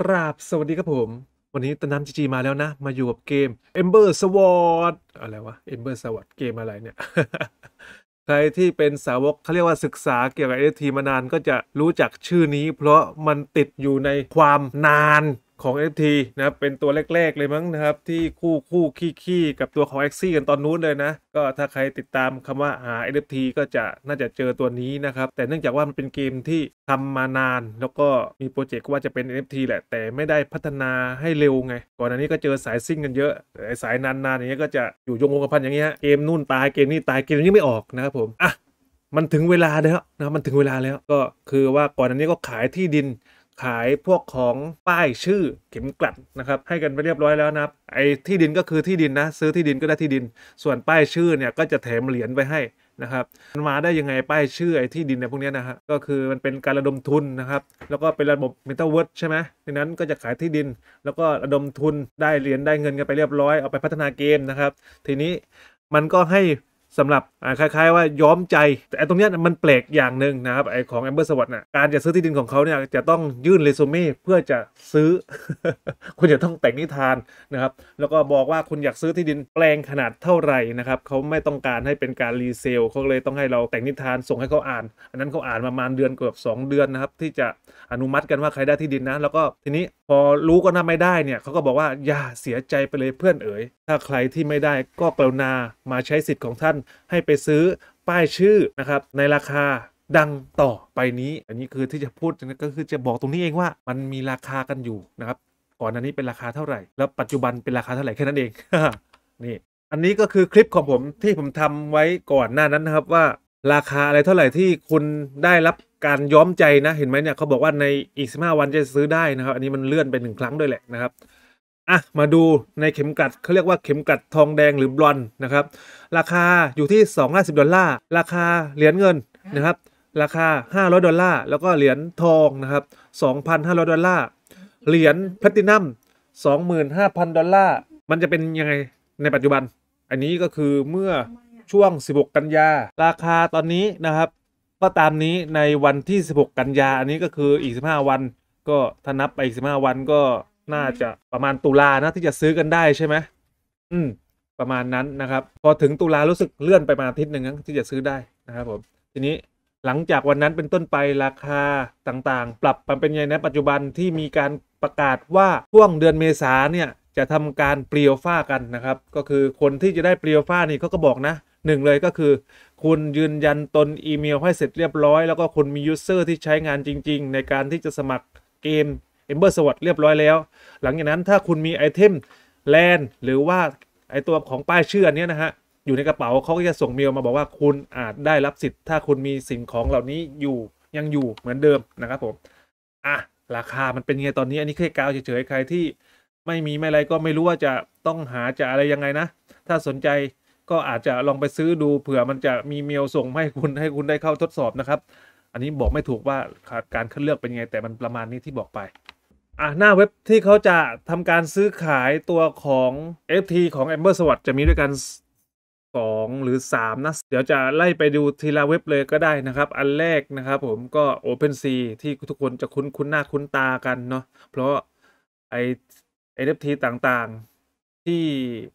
ครับสวัสดี ครับผม วันนี้ตะน้ำจีจีมาแล้วนะ มา อยู่กับ เกม Ember Sword อะไรวะ Ember Sword เกม อะไรเนี่ย ใครที่เป็น สาวกเขาเรียกว่าศึกษา เกี่ยวกับเอทีมานานก็จะรู้จักชื่อนี้ เพราะมันติดอยู่ในความนานของ NFT นะครับเป็นตัวแรก ๆเลยมั้งนะครับ ที่คู่คู่ขี้ๆกับตัวของ a x i กันตอนนู้นเลยนะ ก็ถ้าใครติดตามคำว่าหา NFT ก็จะน่าจะเจอตัวนี้นะครับ แต่เนื่องจากว่ามันเป็นเกมที่ทำมานาน แล้วก็มีโปรเจกต์ว่าจะเป็น NFT แหละ แต่ไม่ได้พัฒนาให้เร็วไง ก่อนหน้านี้ก็เจอสายซิ่งกันเยอะ สายนานๆอย่างเงี้ยก็จะอยู่ยงวงกระพันอย่างเงี้ยเกมนู่นตายเกมนี้ตายเกมนี้ไม่ออกนะครับผมอ่ะมันถึงเวลาแล้วนะมันถึงเวลาแล้วก็คือว่าก่อนอันนี้ก็ขายที่ดินขายพวกของป้ายชื่อเข็มกลัดนะครับ ให้กันไปเรียบร้อยแล้วนะครับ ไอ้ที่ดินก็คือที่ดินนะ ซื้อที่ดินก็ได้ที่ดิน ส่วนป้ายชื่อเนี่ยก็จะแถมเหรียญไปให้นะครับมันมาได้ยังไง ป้ายชื่อไอ้ที่ดินในพวกนี้นะฮะก็คือมันเป็นการระดมทุนนะครับ แล้วก็เป็นระบบเมตาเวิร์ดใช่ไหมดังนั้นก็จะขายที่ดิน แล้วก็ระดมทุนได้เหรียญได้เงินกันไปเรียบร้อยเอาไปพัฒนาเกมนะครับ ทีนี้มันก็ให้สำหรับคล้ายๆว่าย้อมใจแต่ตรงนี้มันแปลกอย่างหนึ่งนะครับไอของแอมเบอร์สวัสด์น่ะการจะซื้อที่ดินของเขาเนี่ย จะต้องยื่นเรซูเม่เพื่อจะซื้อ คุณจะต้องแต่งนิทาน นะครับ แล้วก็บอกว่าคุณอยากซื้อที่ดินแปลงขนาดเท่าไหร่นะครับเขาไม่ต้องการให้เป็นการรีเซลเขาเลยต้องให้เราแต่งนิทาน ส่งให้เขาอ่าน อันนั้นเขาอ่านประมาณเดือนเกือบ2เดือนนะครับที่จะอนุมัติกันว่าใครได้ที่ดินนะแล้วก็ทีนี้พอรู้ก็นำไม่ได้เนี่ยเขาก็บอกว่าอย่าเสียใจไปเลยเพื่อนเอ๋ยถ้าใครที่ไม่ได้ก็กรุณามาใช้สิทธิ์ของท่านให้ไปซื้อป้ายชื่อนะครับ ในราคาดังต่อไปนี้ อันนี้คือที่จะพูดก็คือจะบอกตรงนี้เองว่ามันมีราคากันอยู่นะครับ ก่อนอันนี้เป็นราคาเท่าไหร่ แล้วปัจจุบันเป็นราคาเท่าไหร่แค่นั้นเองนี่ อันนี้ก็คือคลิปของผมที่ผมทำไว้ก่อนหน้านั้นนะครับ ว่าราคาอะไรเท่าไหร่ที่คุณได้รับการย้อมใจนะ เห็นไหมเนี่ยเขาบอกว่าในอีกสิบห้าวันจะซื้อได้นะครับอันนี้มันเลื่อนไปหนึ่งครั้งด้วยแหละนะครับอ่ะ มาดูในเข็มกลัดเขาเรียกว่าเข็มกลัดทองแดงหรือบลอนนะครับ ราคาอยู่ที่ 2 5 0 ดอลลาร์ราคาเหรียญเงินนะครับ ราคา 500ดอลลาร์แล้วก็เหรียญทองนะครับ2,500ดอลลาร์เหรียญแพลตินัม25,000ดอลลาร์มันจะเป็นยังไงในปัจจุบัน อันนี้ก็คือเมื่อช่วง 16 กันยา ราคาตอนนี้นะครับ ก็ตามนี้ในวันที่ 16 กันยา อันนี้ก็คืออีก 15 วันก็ถ้านับไปอีก15 วันก็น่าจะประมาณตุลานะที่จะซื้อกันได้ใช่ไหม อืม ประมาณนั้นนะครับ พอถึงตุลารู้สึกเลื่อนไปมาอาทิตย์หนึ่งที่จะซื้อได้นะครับผม ทีนี้หลังจากวันนั้นเป็นต้นไปราคาต่างๆ ปรับมเป็นยังไงนะปัจจุบันที่มีการประกาศว่าช่วงเดือนเมษาเนี่ยจะทำการเปรียวฟ้ากันนะครับ ก็คือคนที่จะได้เปรียวฟ้านี่เขาก็บอกนะหนึ่งเลยก็คือ คุณยืนยันตนอีเมลให้เสร็จเรียบร้อยแล้วก็คุณมียูเซอร์ที่ใช้งานจริง ๆ ในการที่จะสมัครเกมเอมเบอร์สวอตเรียบร้อยแล้วหลังจากนั้นถ้าคุณมีไอเทมแลนหรือว่าไอตัวของป้ายชื่ออันนี้นะฮะอยู่ในกระเป๋าเขาก็จะส่งเมลมาบอกว่าคุณอาจได้รับสิทธิ์ถ้าคุณมีสิ่งของเหล่านี้อยู่ยังอยู่เหมือนเดิมนะครับผม อ่ะ ราคามันเป็นไงตอนนี้อันนี้แค่กาวเฉยๆใครที่ ไม่มีไม่อะไรก็ไม่รู้ว่าจะต้องหาจะอะไรยังไงนะ ถ้าสนใจก็อาจจะลองไปซื้อดูเผื่อมันจะมีเมลส่งให้คุณให้คุณได้เข้าทดสอบนะครับ อันนี้บอกไม่ถูกว่าการคัดเลือกเป็นยังไง แต่มันประมาณนี้ที่บอกไปอ่ะหน้าเว็บที่เขาจะทำการซื้อขายตัวของ FT ของ Amber s w a t จะมีด้วยกัน 2 หรือ 3 นะ เดี๋ยวจะไล่ไปดูทีละเว็บเลยก็ได้นะครับ อันแรกนะครับผมก็ OpenSea ที่ทุกคนจะคุ้นคุ้นหน้าคุ้นตากันเนาะเพราะไอ NFT ต่างๆ ที่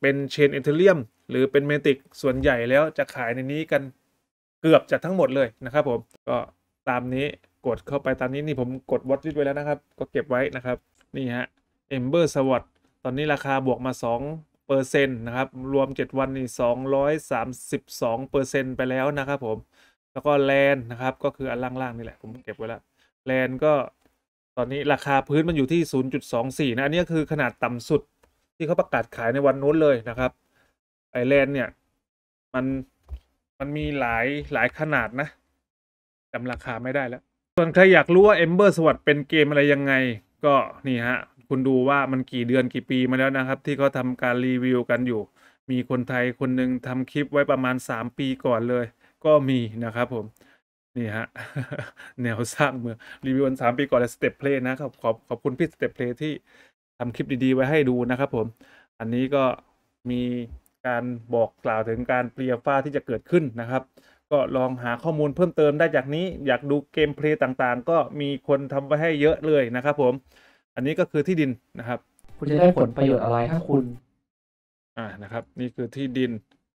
เป็นเชนเอเทเรียมหรือเป็นเมติกส่วนใหญ่แล้วจะขายในนี้กันเกือบจะทั้งหมดเลยนะครับผมก็ตามนี้กดเข้าไปตามนี้นี่ผมกดวอตวิสไว้แล้วนะครับ ก็เก็บไว้นะครับ นี่ฮะ Ember s w o t ตอนนี้ราคาบวกมา2เปอร์เซ็นต์นะครับ รวม 7 วันนี่232เปอร์เซ็นต์ไปแล้วนะครับผมแล้วก็แลนนะครับ ก็คืออันล่างๆนี่แหละ ผมเก็บไว้แล้วแลนก็ตอนนี้ราคาพื้นมันอยู่ที่ 0.24นะอันนี้คือขนาดต่ำสุดที่เขาประกาศขายในวันนู้นเลยนะครับไอแลนเนี่ยมันมันมีหลายหลายขนาดนะจำราคาไม่ได้แล้วส่วนใครอยากรู้ว่า Ember s w o r d เป็นเกมอะไรยังไง ก็นี่ ฮะ คุณดูว่ามันกี่เดือนกี่ปีมาแล้วนะครับ ที่เขาทำการรีวิวกันอยู่ มีคนไทยคนหนึ่งทำคลิปไว้ประมาณ 3 ปีก่อนเลย ก็มีนะครับ ผม นี่ ฮะ แนวสร้างเมืองรีวิวสามปีก่อน และสเต็ปเพลย์นะครับขอบขอบคุณพี่สเต็ปเพลย์ที่ทำคลิปดีๆ ไว้ให้ดูนะครับผมอันนี้ก็มีการบอกกล่าวถึงการเปลี่ยนฟ้าที่จะเกิดขึ้นนะครับ็ ลองหาข้อมูลเพิ่มเติมได้ จาก นี้ อยากดูเกมเพลย์ต่างๆ ก็มีคนทำไว้ ให้เยอะเลยนะครับ ผม อันนี้ก็คือที่ดินนะครับ คุณจะได้ผลประโยชน์อะไร ถ้า คุณ อ่านะครับ นี่คือที่ดิน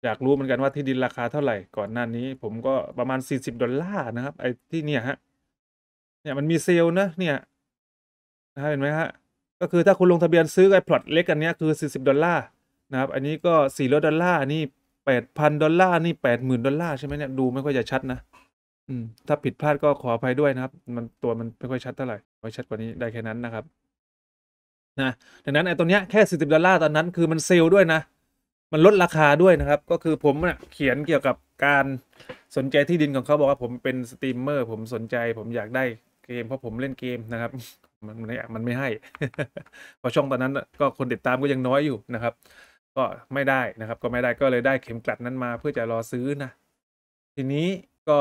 อยากรู้เหมือนกันว่าที่ดินราคาเท่าไหร่ก่อน หน้า นี้ ผมก็ประมาณสี่สิบดอลลาร์นะครับ ไอ้ที่เนี่ยฮะเนี่ยมันมีเซลล์นะ เนี่ยนะเห็นไหมฮะ ก็คือถ้าคุณลงทะเบียนซื้อไอ้พลอตเล็กอันนี้คือสสี่ิบดอลลาร์นะครับ อันนี้ก็สี่้อยดอลลาร์นี่แปดพันดอลลาร์นี่แปดหมื่นดอลลาร์ใช่ไหมเนี่ย ดูไม่ค่อยจะชัดนะ อืม ถ้าผิดพลาดก็ขออภัยด้วยนะครับ มันตัวมันไม่ค่อยชัดเท่าไหร่ไว้ชัดกว่านี้ได้แค่นั้นนะครับ นะ ดังนั้นไอ้ตัวเนี้ยแค่สิบดอลลาร์ตอนนั้น คือมันเซลล์ด้วยนะมันลดราคาด้วยนะครับ ก็คือผมเนะ่ยเขียนเกี่ยวกับการสนใจที่ดินของเขาบอกว่าผมเป็นสตรีมเมอร์ ผมสนใจผมอยากได้เกมเพราะผมเล่นเกมนะครับ มันมันไม่ให้ พอช่องตอนนั้น ก็คนติดตามก็ยังน้อยอยู่นะครับก็ไม่ได้นะครับ ก็ไม่ได้ก็เลยได้เข็มกลัดนั้นมาเพื่อจะรอซื้อนะทีนี้ก็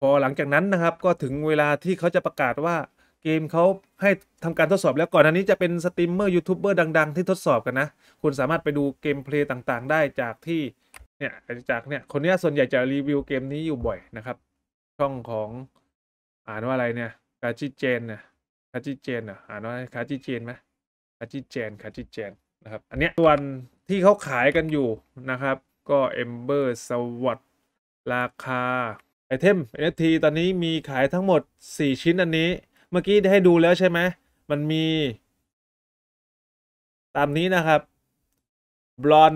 พอหลังจากนั้นนะครับ ก็ถึงเวลาที่เขาจะประกาศว่าเกมเขาให้ทำการทดสอบแล้วก่อนอันนี้จะเป็นสตรีมเมอร์ยูทูบเบอร์ดังๆที่ทดสอบกันนะคุณสามารถไปดูเกมเพลย์ต่างๆ ได้ จากที่เนี่ยจากเนี่ยคนนี้ส่วนใหญ่จะรีวิวเกมนี้อยู่บ่อยนะครับ ช่องของอ่านว่าอะไรเนี่ยคาจิเจนนะคาจิเจนอ่ะอ่านว่าคาจิเจนไหมคาจิเจนคาจิเจนนะครับอันนี้ส่วนที่เขาขายกันอยู่นะครับ ก็ Ember s w a t ราคาไอเทม NFT ตอนนี้มีขายทั้งหมด 4 ชิ้นอันนี้ เมื่อกี้ได้ให้ดูแล้วใช่ไหมมันมีตามนี้นะครับบลอน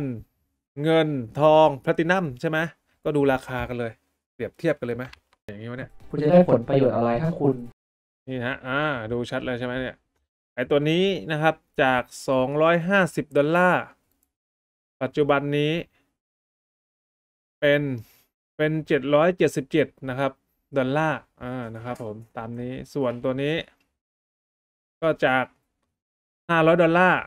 เงินทองแพลตินัมใช่ไหมก็ดูราคากันเลยเปรียบเทียบกันเลยไหมอย่างนี้วะเนี่ยคุณจะได้ผลประโยชน์อะไรถ้าคุณ นี่ฮะอ่าดูชัดเลยใช่ไหมเนี่ยไอตัวนี้นะครับ จาก250ดอลลาร์ปัจจุบันนี้ เป็นเป็น 777 นะครับดอลลาร์อ่านะครับผมตามนี้ส่วนตัวนี้ก็จาก500ดอลลาร์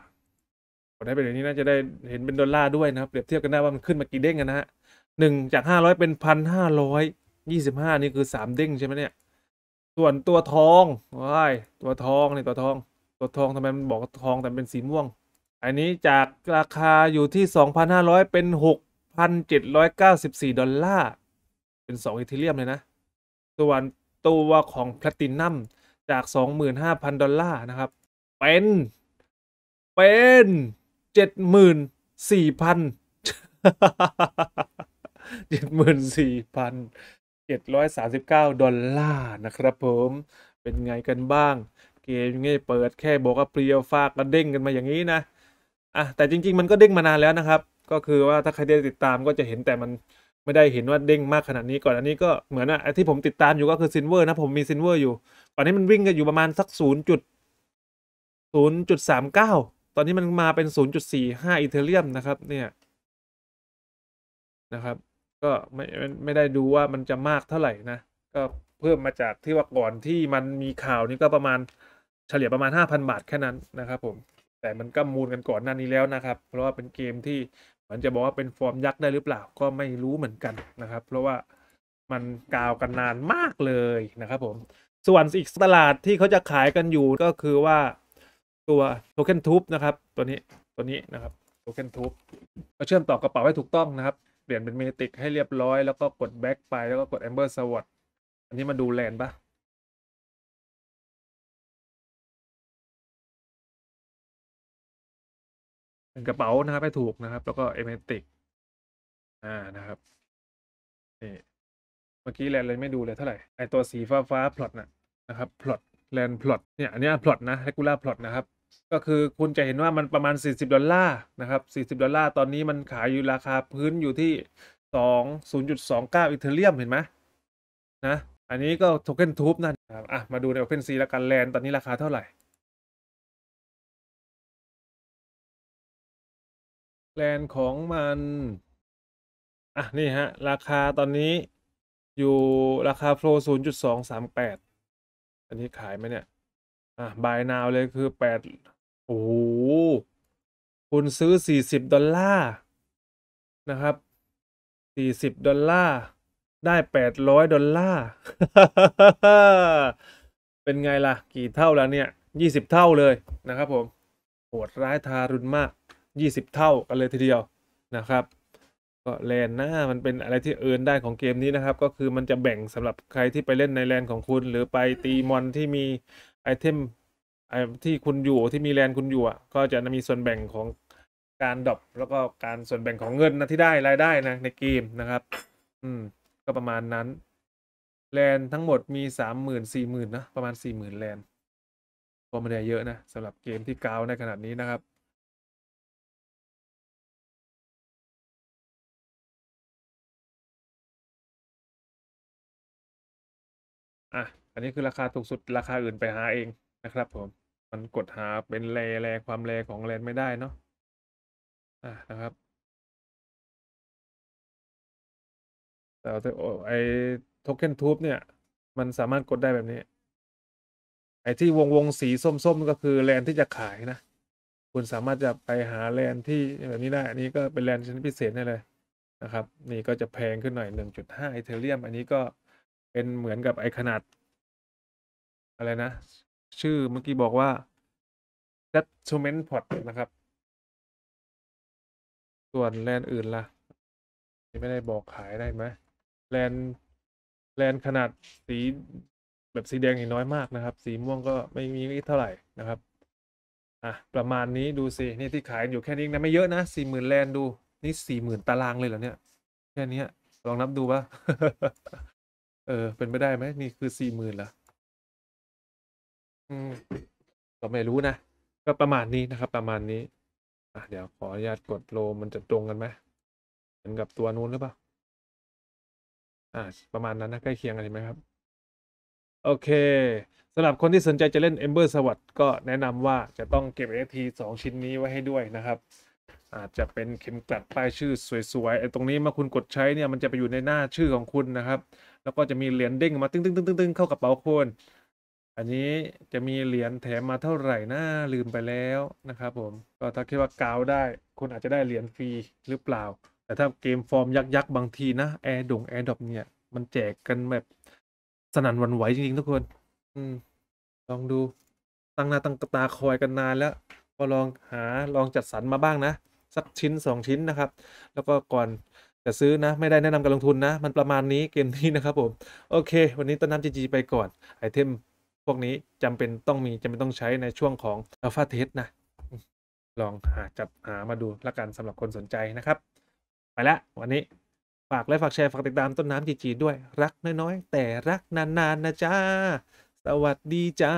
กดให้เป็นอย่างนี้น่าจะได้เห็นเป็นดอลลาร์ด้วยนะครับเปรียบเทียบกันได้ว่ามันขึ้นมากี่เด้งกันนะฮะหนึ่งจาก500เป็น1,525 นี่คือ 3 เด้ง ใช่ไหมเนี่ยส่วนตัวทองว้ายตัวทองนี่ตัวทองตัวทองทำไมมันบอกทองแต่เป็นสีม่วง อันนี้จากราคาอยู่ที่ 2,500 เป็น 6,794 ดอลลาร์เป็น 2 อีเทเรียมเลยนะส่วนตัวของแพลตินัมจาก 25,000 ดอลลาร์นะครับ เป็น เป็นเจ็ดหมื่นสี่พัน เจ็ดหมื่นสี่พันเจ็ดร้อยสาสิบเก้าดอลลาร์นะครับผม เป็นไงกันบ้างเกมงี้เปิดแค่บอกว่าเปรียวฟากก็เด้งกันมาอย่างนี้นะอ่ะแต่จริง ๆ มันก็เด้งมานานแล้วนะครับ ก็คือว่าถ้าใครได้ติดตามก็จะเห็นแต่มันไม่ได้เห็นว่าเด้งมากขนาดนี้ก่อนอันนี้ก็เหมือนอ่ะที่ผมติดตามอยู่ก็คือซินเวอร์นะ ผมมีซินเวอร์อยู่ ตอนนี้มันวิ่งกันอยู่ประมาณสักศูนย์จุดศูนย์จุดสามเก้าตอนนี้มันมาเป็นศูนย์จุดสี่ห้าอีเทเรียมนะครับ เนี่ยนะครับ ก็ไม่ไม่ได้ดูว่ามันจะมากเท่าไหร่นะก็เพิ่มมาจากที่ว่าก่อนที่มันมีข่าวนี้ก็ประมาณเฉลี่ยประมาณ 5,000 บาทแค่นั้นนะครับผม แต่มันก็มูลกันก่อนหน้านี้แล้วนะครับ เพราะว่าเป็นเกมที่มันจะบอกว่าเป็นฟอร์มยักษ์ได้หรือเปล่าก็ไม่รู้เหมือนกันนะครับ เพราะว่ามันกาวกันนานมากเลย นะครับผม ส่วนอีกตลาดที่เขาจะขายกันอยู่ก็คือว่าตัวโทเค็นทูบนะครับ ตัวนี้ตัวนี้นะครับโทเค็นทูบก็เชื่อมต่อกระเป๋าให้ถูกต้องนะครับเปลี่ยนเป็นเมติกให้เรียบร้อยแล้วก็กดแบ็กไปแล้วก็กดแอมเบอร์สวอตอันนี้มาดูแลนปะเป็นกระเป๋านะครับ ให้ถูกนะครับ แล้วก็เอเมติกอ่านะครับ นี่ เมื่อกี้แลนเลยไม่ดูเลยเท่าไหร่ ไอตัวสีฟ้าฟ้าพลอตนะนะครับ พลอตแลนพลอต เนี่ย อันนี้พลอตนะเรกูล่าพลอตนะครับ ก็คือคุณจะเห็นว่ามันประมาณ 40 ดอลลาร์นะครับ 40 ดอลลาร์ตอนนี้มันขายอยู่ราคาพื้นอยู่ที่ 2 0.29องเาเลียม เห็นไหม นะ อันนี้ก็โทเค็นทูบนั่นครับ อ่ะ มาดูในโอเพนซีแล้วกันแลนตอนนี้ราคาเท่าไหร่แลนของมัน อ่ะ นี่ ฮะ ราคาตอนนี้อยู่ราคาโฟล์ศูนย์จุดสองสามแปดอันนี้ ขายไหมเนี่ย อ่ะบายนาวเลยคือแปดโอ้โห คุณ ซื้อสี่สิบดอลลาร์นะครับสี่สิบดอลลาร์ได้แปดร้อยดอลลาร์ เป็นไง ล่ะ กี่ เท่าแล้วเนี่ยยี่สิบเท่าเลยนะครับ ผม โหดร้ายทารุณมาก20เท่ากันเลยทีเดียวนะครับ ก็แลนหน้า มันเป็นอะไรที่เอินได้ของเกมนี้นะครับ ก็คือมันจะแบ่งสำหรับใครที่ไปเล่นในแลนของคุณ หรือไปตีมอนที่มีไอเทมไอที่คุณอยู่ที่มีแลนคุณอยู่อ่ะก็จะมีส่วนแบ่งของการดรอปแล้วก็การส่วนแบ่งของเงินนะที่ได้รายได้นะในเกมนะครับ อืม ก็ประมาณนั้นแลนทั้งหมดมีสามหมื่นสี่หมื่นนะประมาณสี่หมื่นแลนก็ไม่ได้เยอะนะสำหรับเกมที่กาวในขนาดนี้นะครับอ่ะอันนี้คือราคาถูกสุด ราคา อื่นไปหาเองนะครับ ผม มันกดหาเป็นแรแรความแรของแรนไม่ได้เนาะอ่ะนะครับ แต่ไอโทเค็นทูบเนี่ย มันสามารถกดได้แบบนี้ ไอที่วงวงสีส้มๆก็คือแรนที่จะขายนะคุณสามารถจะไปหาแรนที่ แบบนี้ได้อันนี้ก็เป็นแรนชนิดพิเศษนี่เลยนะครับนี่ ก็จะแพงขึ้นหน่อย1.5อเทเรียม อันนี้ก็เป็น เหมือนกับไอขนาด อะไรนะ ชื่อเมื่อกี้ บอกว่า s e t t e m e n t pot นะครับ ส่วนแลนอื่นละ่ะไม่ได้บอกขายได้ไหมแลนแลนขนาดสีแบบสีแดงนี่น้อยมากนะครับ สีม่วงก็ไม่มีเท่า ไหร่นะครับ อ่ะประมาณนี้ดู สิ นี่ ที่ ขาย อยู่แค่นี้นะไม่เยอะนะสี่หมื่นแลนดูนี่สี่หมื่นตารางเลยเหรอเนี่ย แค่นี้ลองนับดูปะเออ เป็นไม่ได้ไหมนี่คือสี่หมื่นละอืม ก็ไม่รู้นะ ก็ประมาณนี้นะครับประมาณนี้ อ่ะเดี๋ยวขออนุญาตกดโลมันจะตรงกันไหมเหมือนกับตัวนู้นหรือเปล่า อ่า ประมาณนั้นนะ ใกล้เคียงกันใช่ไหมครับ โอเคสำหรับคนที่สนใจจะเล่น Ember ัสด์ก็แนะนำว่าจะต้องเก็บ NFT 2 ชิ้นนี้ไว้ให้ด้วยนะครับอาจจะเป็นเข็มกลัดป้ายชื่อสวยๆไอ้ตรงนี้เมื่อคุณกดใช้เนี่ย มันจะไปอยู่ในหน้าชื่อของคุณนะครับแล้วก็จะมีเหรียญเด้งมาตึ้งตึ้งตึ้งตึ้งเข้ากระเป๋าคนอันนี้จะมีเหรียญแถมมาเท่าไหร่น่าลืมไปแล้วนะครับผม ก็ถ้าคิดว่ากาวได้คุณอาจจะได้เหรียญฟรีหรือเปล่า แต่ถ้าเกมฟอร์มยักษ์กบางทีนะแอร์ดงแอร์ดอปเนี่ย มันแจกกันแบบ สนั่นวันไหวจริงๆทุกคนอืมลองดู ตั้งหน้าตั้งตาคอยกันนานแล้ว ก็ลองหาลองจัดสรรมาบ้างนะสักชิ้นสองชิ้นนะครับแล้วก็ก่อนจะ่ซื้อนะไม่ได้แนะนำการลงทุนนะมันประมาณนี้ เกมนี้นะครับผม โอเค วันนี้ต้นน้ำจีจีไปก่อน ไอเทมพวกนี้จำเป็นต้องมีจำเป็นต้องใช้ในช่วงของอัลฟาเทสนะ ลองหาจับหามาดูละกันสำหรับคนสนใจนะครับ ไปละ วันนี้ ฝากไลค์ฝากแชร์ ฝากติดตามต้นน้ำจีจีด้วย รัก น้อย ๆ แต่รักนาน ๆ นะจ้าสวัสดีจ้า